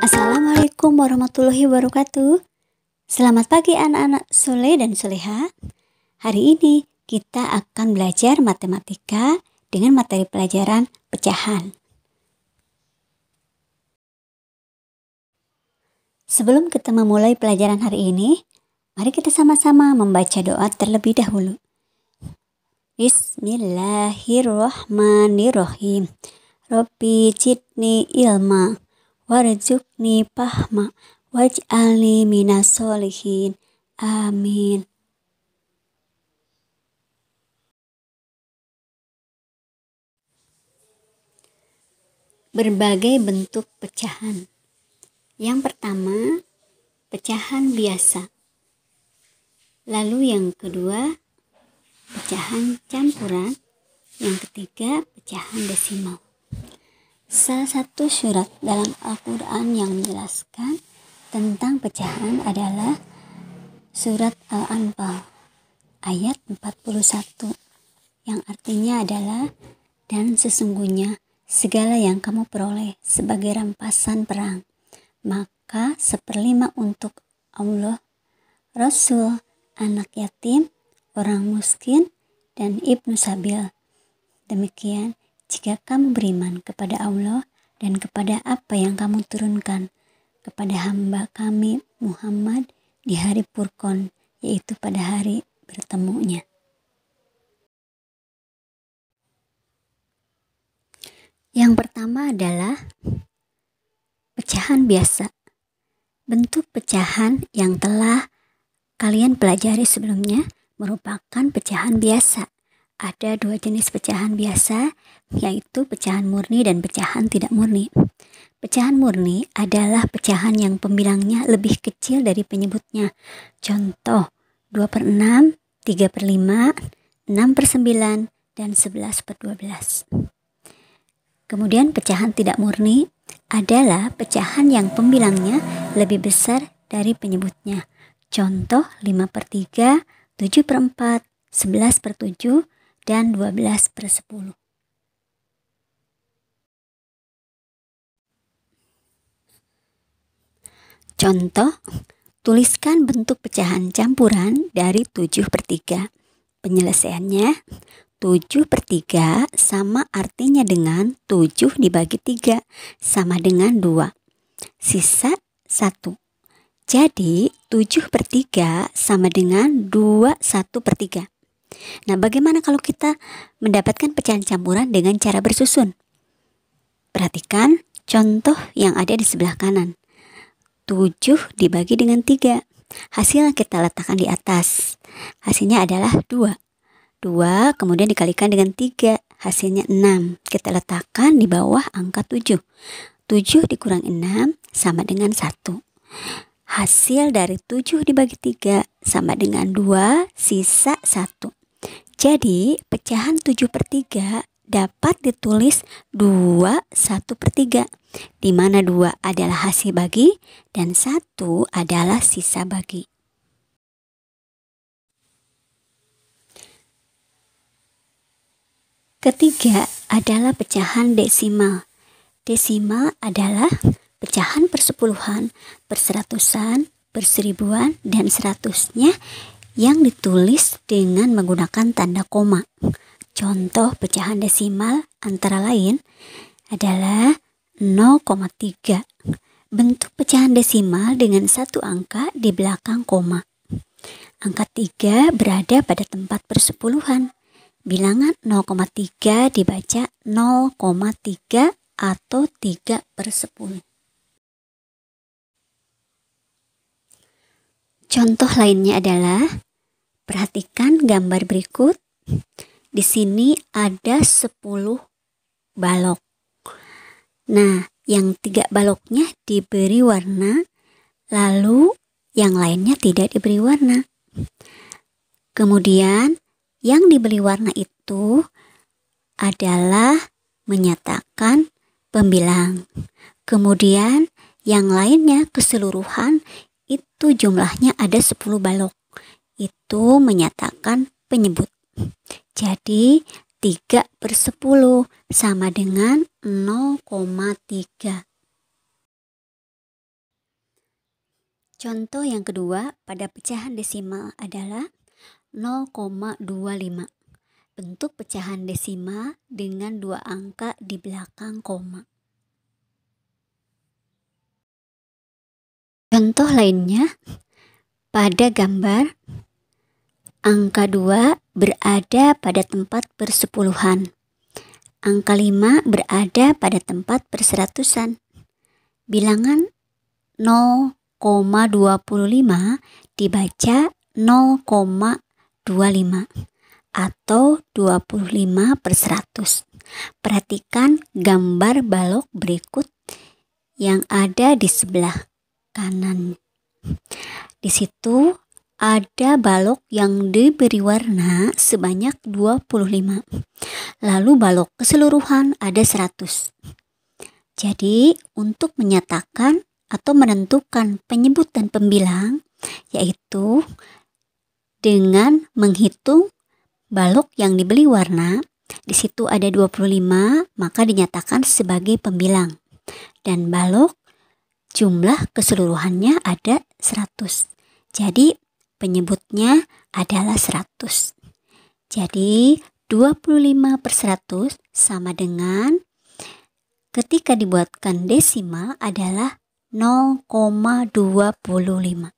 Assalamualaikum warahmatullahi wabarakatuh. Selamat pagi anak-anak Sule dan Suleha. Hari ini kita akan belajar matematika dengan materi pelajaran pecahan. Sebelum kita memulai pelajaran hari ini, mari kita sama-sama membaca doa terlebih dahulu. Bismillahirrahmanirrahim. Robbi jidni ilma, warjukni pahma, waj'alni minas solihin. Amin. Berbagai bentuk pecahan. Yang pertama, pecahan biasa. Lalu yang kedua, pecahan campuran, yang ketiga pecahan desimal. Salah satu surat dalam Al-Quran yang menjelaskan tentang pecahan adalah surat Al-Anfal ayat 41 yang artinya adalah dan sesungguhnya segala yang kamu peroleh sebagai rampasan perang maka seperlima untuk Allah Rasul anak yatim orang miskin, dan Ibnu Sabil. Demikian, jika kamu beriman kepada Allah dan kepada apa yang kamu turunkan kepada hamba kami Muhammad di hari Purkon, yaitu pada hari bertemunya. Yang pertama adalah pecahan biasa. Bentuk pecahan yang telah kalian pelajari sebelumnya merupakan pecahan biasa. Ada dua jenis pecahan biasa, yaitu pecahan murni dan pecahan tidak murni. Pecahan murni adalah pecahan yang pembilangnya lebih kecil dari penyebutnya. Contoh, 2 per 6, 3 per 5, 6 per 9, dan 11 per 12. Kemudian pecahan tidak murni adalah pecahan yang pembilangnya lebih besar dari penyebutnya. Contoh 5 per 3, 7 per 4, 11 per 7, dan 12 per 10. Contoh, tuliskan bentuk pecahan campuran dari 7 per 3. Penyelesaiannya, 7 per 3 sama artinya dengan 7 dibagi 3 sama dengan 2. Sisa 1. Jadi 7 per 3 sama dengan 21 per 3. Nah bagaimana kalau kita mendapatkan pecahan campuran dengan cara bersusun? Perhatikan contoh yang ada di sebelah kanan. 7 dibagi dengan 3. Hasil yang kita letakkan di atas. Hasilnya adalah 2. 2 kemudian dikalikan dengan 3 hasilnya 6 kita letakkan di bawah angka 7 7 dikurang 6 sama dengan 1 Hasil dari 7 dibagi 3 sama dengan 2 sisa 1. Jadi pecahan 7 per 3 dapat ditulis 2 1 per 3 di mana 2 adalah hasil bagi dan 1 adalah sisa bagi. Ketiga adalah pecahan desimal. Desimal adalah pecahan persepuluhan, perseratusan, perseribuan, dan seratusnya yang ditulis dengan menggunakan tanda koma. Contoh pecahan desimal antara lain adalah 0,3. Bentuk pecahan desimal dengan satu angka di belakang koma. Angka 3 berada pada tempat persepuluhan. Bilangan 0,3 dibaca 0,3 atau 3 per 10. Contoh lainnya adalah perhatikan gambar berikut. Di sini ada 10 balok. Nah, yang tiga baloknya diberi warna, lalu yang lainnya tidak diberi warna. Kemudian, yang diberi warna itu adalah menyatakan pembilang. Kemudian, yang lainnya keseluruhan itu jumlahnya ada 10 balok. Itu menyatakan penyebut. Jadi 3 per 10 sama dengan 0,3. Contoh yang kedua pada pecahan desimal adalah 0,25. Bentuk pecahan desimal dengan dua angka di belakang koma. Contoh lainnya pada gambar angka 2 berada pada tempat persepuluhan. Angka 5 berada pada tempat perseratusan. Bilangan 0,25 dibaca 0,25 atau 25 per 100. Perhatikan gambar balok berikut yang ada di sebelah kanan. Di situ ada balok yang diberi warna sebanyak 25. Lalu balok keseluruhan ada 100. Jadi, untuk menyatakan atau menentukan penyebut dan pembilang yaitu dengan menghitung balok yang dibeli warna di situ ada 25, maka dinyatakan sebagai pembilang. Dan balok jumlah keseluruhannya ada 100. Jadi penyebutnya adalah 100. Jadi 25 per 100 sama dengan ketika dibuatkan desimal adalah 0,25.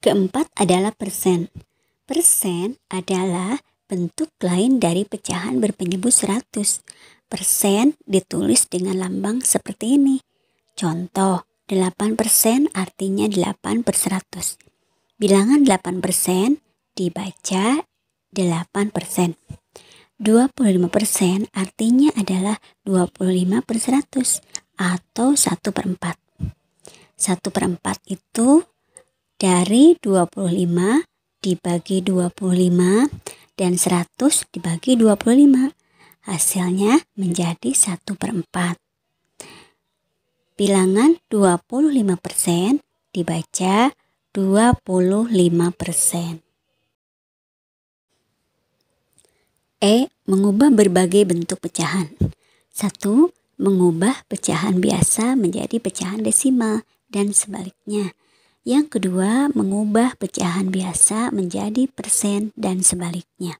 Keempat adalah persen. Persen adalah bentuk lain dari pecahan berpenyebut 100 persen ditulis dengan lambang seperti ini. Contoh, 8 persen artinya 8 per 100. Bilangan 8 persen dibaca 8 persen. 25 persen artinya adalah 25 per 100 atau 1 per 4. 1 per 4 itu dari 25 dibagi 25 dan 100 dibagi 25 Hasilnya menjadi 1 per 4. Bilangan 25% dibaca 25%. E. Mengubah berbagai bentuk pecahan. 1. Mengubah pecahan biasa menjadi pecahan desimal dan sebaliknya. Yang kedua, mengubah pecahan biasa menjadi persen dan sebaliknya.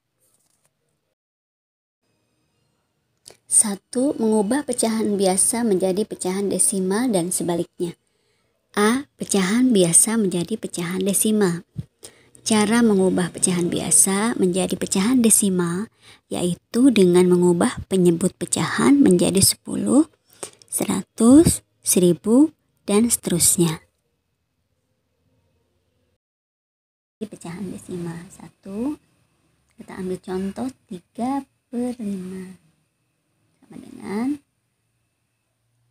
1. Mengubah pecahan biasa menjadi pecahan desimal dan sebaliknya. A. Pecahan biasa menjadi pecahan desimal. Cara mengubah pecahan biasa menjadi pecahan desimal yaitu dengan mengubah penyebut pecahan menjadi 10, 100, 1000, dan seterusnya. Di pecahan desimal 1, kita ambil contoh 3 per 5 sama dengan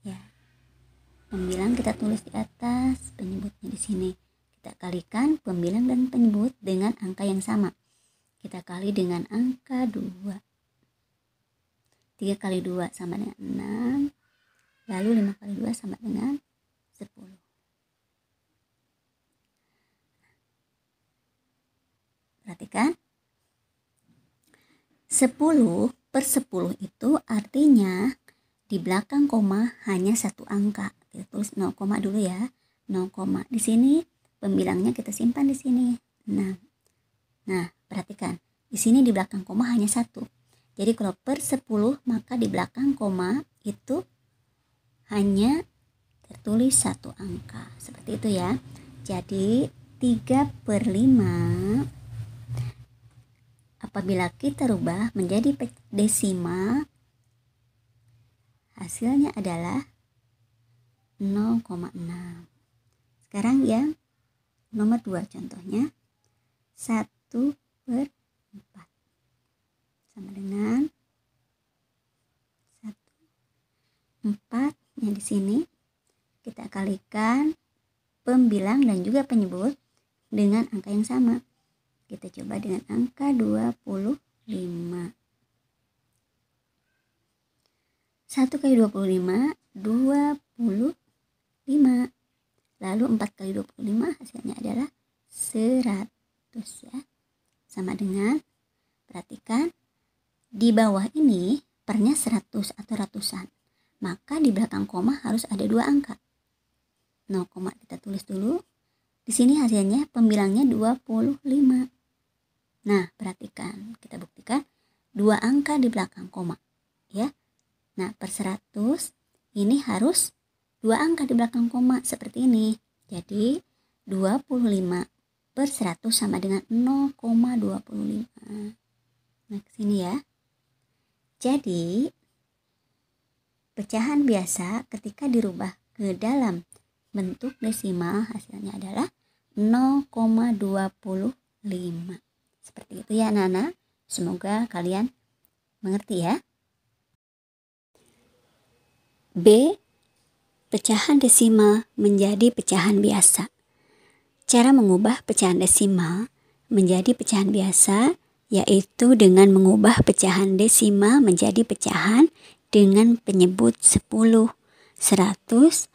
ya pembilang kita tulis di atas penyebutnya di sini kita kalikan pembilang dan penyebut dengan angka yang sama kita kali dengan angka 2 3 kali 2 sama dengan 6 lalu 5 kali 2 sama dengan 10 perhatikan. 10 per 10 itu artinya di belakang koma hanya satu angka. Kita tulis 0, dulu ya. 0, di sini pembilangnya kita simpan di sini. Nah, Nah, perhatikan. Di sini di belakang koma hanya satu. Jadi kalau per 10 maka di belakang koma itu hanya tertulis satu angka. Seperti itu ya. Jadi 3 per 5 Apabila kita rubah menjadi desima, hasilnya adalah 0,6. Sekarang yang nomor 2 contohnya 1 per 4 sama dengan 1 4 yang di sini kita kalikan pembilang dan juga penyebut dengan angka yang sama kita coba dengan angka 25. 1 kali 25, 25. Lalu 4 kali 25 hasilnya adalah 100 ya. Sama dengan, perhatikan, di bawah ini pernya 100 atau ratusan. Maka di belakang koma harus ada dua angka. 0, kita tulis dulu. Di sini hasilnya pembilangnya 25. Nah, perhatikan, kita buktikan dua angka di belakang koma, ya. Nah, per 100 ini harus dua angka di belakang koma seperti ini. Jadi, 25 per 100 sama dengan 0,25. Nah, sini ya. Jadi, pecahan biasa ketika dirubah ke dalam bentuk desimal hasilnya adalah 0,25. Seperti itu ya anak-anak. Semoga kalian mengerti ya. B. Pecahan desimal menjadi pecahan biasa. Cara mengubah pecahan desimal menjadi pecahan biasa yaitu dengan mengubah pecahan desimal menjadi pecahan dengan penyebut 10, 100, 1000,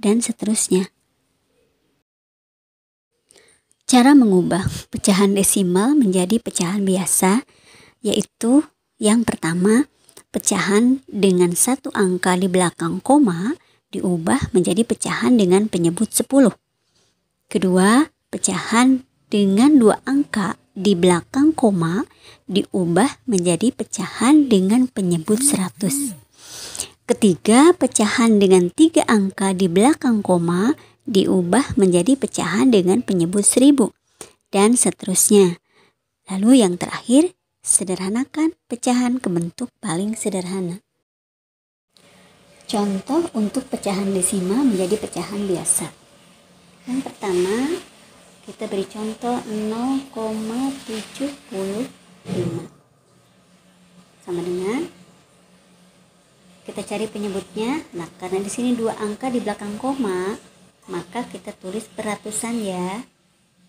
dan seterusnya. Cara mengubah pecahan desimal menjadi pecahan biasa yaitu yang pertama, pecahan dengan satu angka di belakang koma diubah menjadi pecahan dengan penyebut 10. Kedua, pecahan dengan dua angka di belakang koma diubah menjadi pecahan dengan penyebut 100. Ketiga, pecahan dengan tiga angka di belakang koma diubah menjadi pecahan dengan penyebut seribu, dan seterusnya. Lalu yang terakhir, sederhanakan pecahan ke bentuk paling sederhana. Contoh untuk pecahan desima menjadi pecahan biasa. Yang pertama, kita beri contoh 0,75 sama dengan kita cari penyebutnya. Nah, karena di sini dua angka di belakang koma, maka kita tulis peratusan ya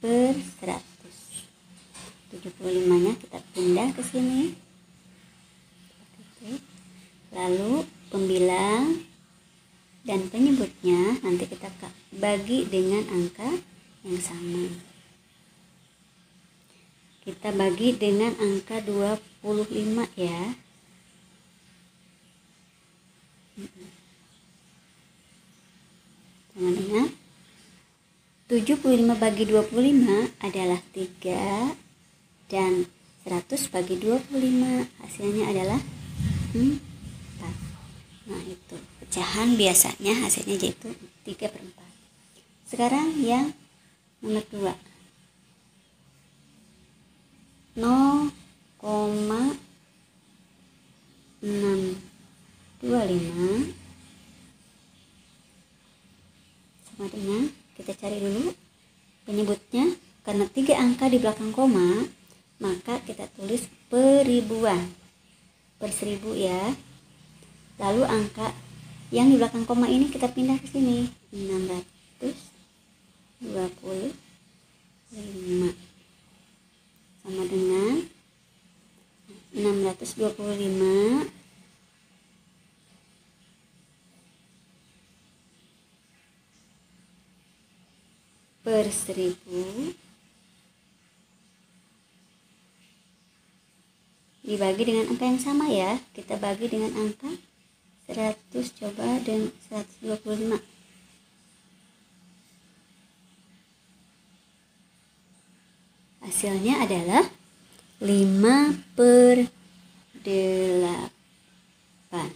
per 100 75 nya kita pindah ke sini lalu pembilang dan penyebutnya nanti kita bagi dengan angka yang sama kita bagi dengan angka 25 ya teman-teman 75 bagi 25 adalah 3 dan 100 bagi 25 hasilnya adalah 4 nah itu pecahan biasanya hasilnya yaitu 3 per 4 sekarang yang nomor 2 0,625 dengan kita cari dulu penyebutnya karena tiga angka di belakang koma maka kita tulis peribuan per seribu ya lalu angka yang di belakang koma ini kita pindah ke sini 625 sama dengan 625 per seribu dibagi dengan angka yang sama ya kita bagi dengan angka 100 coba dan 125 hasilnya adalah 5 per 8 nah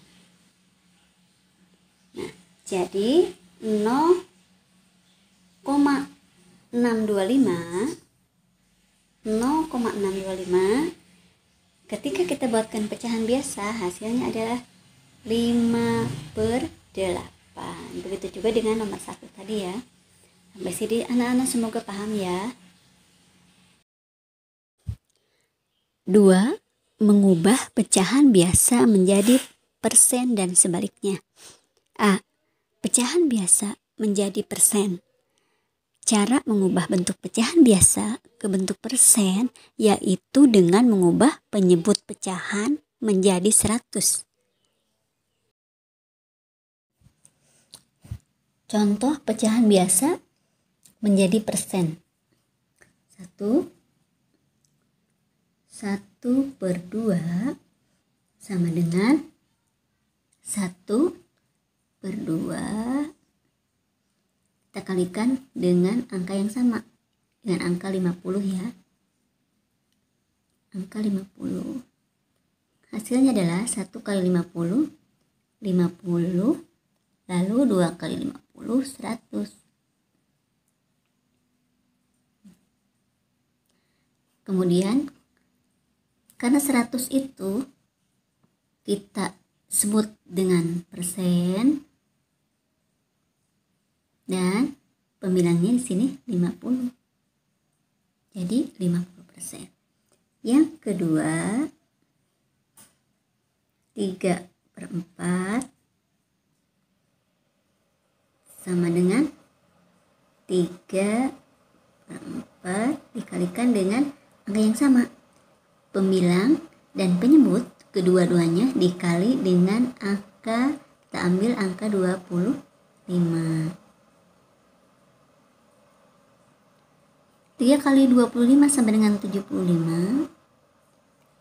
jadi 0, 625 0,625 ketika kita buatkan pecahan biasa hasilnya adalah 5 per 8 begitu juga dengan nomor 1 tadi ya sampai sini anak-anak semoga paham ya 2. Mengubah pecahan biasa menjadi persen dan sebaliknya A. Pecahan biasa menjadi persen Cara mengubah bentuk pecahan biasa ke bentuk persen yaitu dengan mengubah penyebut pecahan menjadi 100. Contoh pecahan biasa menjadi persen. 1 1 per 2 sama dengan 1 per 2 kita kalikan dengan angka yang sama dengan angka 50 ya angka 50 hasilnya adalah 1 kali 50 50 lalu 2 kali 50 100 kemudian karena 100 itu kita sebut dengan persen dan pembilangnya di sini 50 jadi 50% yang kedua 3 per 4 sama dengan 3 per 4 dikalikan dengan angka yang sama pembilang dan penyebut kedua-duanya dikali dengan angka kita ambil angka 25 3 kali 25 sama dengan 75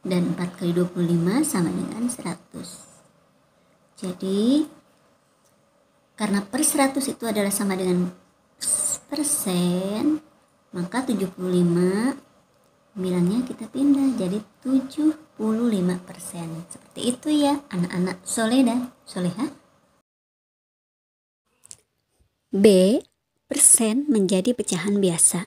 dan 4 kali 25 sama dengan 100 jadi karena per 100 itu adalah sama dengan persen maka 75 bilangnya kita pindah jadi 75 persen seperti itu ya anak-anak soleda soleha B persen menjadi pecahan biasa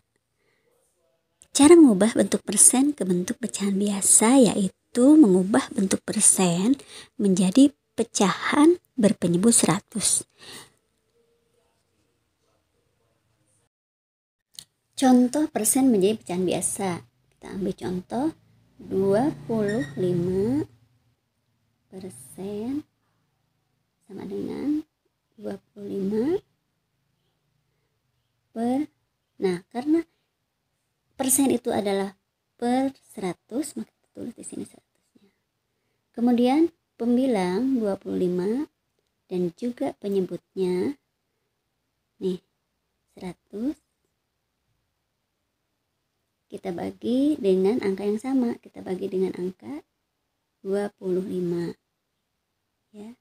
Cara mengubah bentuk persen ke bentuk pecahan biasa yaitu mengubah bentuk persen menjadi pecahan berpenyebut 100. Contoh persen menjadi pecahan biasa. Kita ambil contoh 25 persen sama dengan 25 per nah karena persen itu adalah per 100 maka kita tulis di sini 100 nya kemudian pembilang 25 dan juga penyebutnya nih 100 kita bagi dengan angka yang sama kita bagi dengan angka 25 ya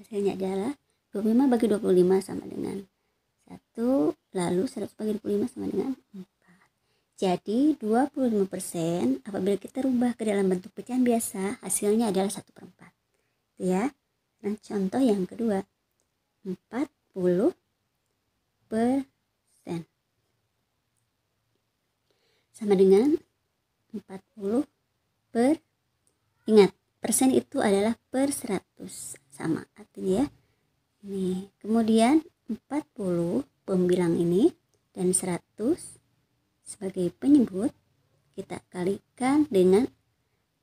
hasilnya adalah 25 bagi 25 sama dengan 1 lalu 100 bagi 25 sama dengan 4 jadi 25% apabila kita rubah ke dalam bentuk pecahan biasa hasilnya adalah 1 per 4. Itu ya. Nah contoh yang kedua 40 persen sama dengan 40 per ingat persen itu adalah per 100 sama artinya ya ini kemudian 40 pembilang ini dan 100 sebagai penyebut kita kalikan dengan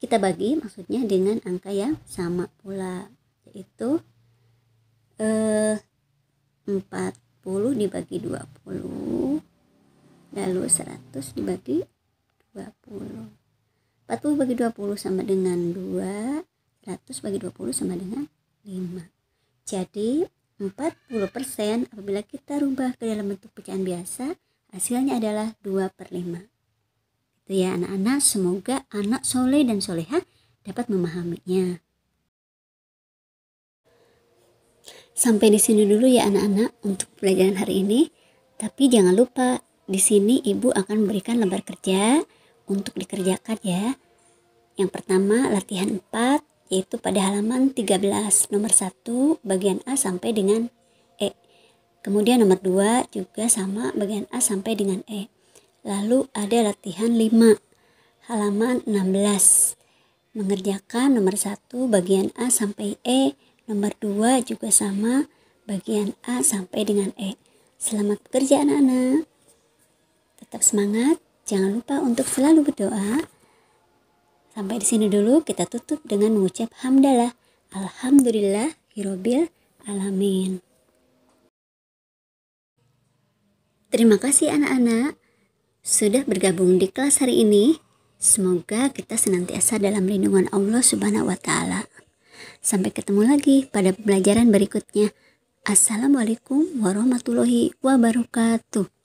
kita bagi maksudnya dengan angka yang sama pula yaitu eh, 40 dibagi 20 lalu 100 dibagi 20 40 bagi 20 sama dengan 2 100 bagi 20 sama dengan 5 jadi 40% apabila kita rubah ke dalam bentuk pecahan biasa Hasilnya adalah 2 per 5. Itu ya anak-anak, semoga anak soleh dan soleha dapat memahaminya. Sampai di sini dulu ya anak-anak untuk pelajaran hari ini. Tapi jangan lupa di sini ibu akan memberikan lembar kerja untuk dikerjakan ya. Yang pertama latihan 4 yaitu pada halaman 13 nomor 1 bagian A sampai dengan Kemudian nomor 2 juga sama bagian A sampai dengan E. Lalu ada latihan 5 halaman 16. Mengerjakan nomor 1 bagian A sampai E, nomor 2 juga sama bagian A sampai dengan E. Selamat bekerja anak-anak. Tetap semangat, jangan lupa untuk selalu berdoa. Sampai di sini dulu kita tutup dengan mengucap hamdalah. Alhamdulillah, hirobil alamin. Terima kasih anak-anak sudah bergabung di kelas hari ini. Semoga kita senantiasa dalam lindungan Allah Subhanahu wa taala. Sampai ketemu lagi pada pembelajaran berikutnya. Assalamualaikum warahmatullahi wabarakatuh.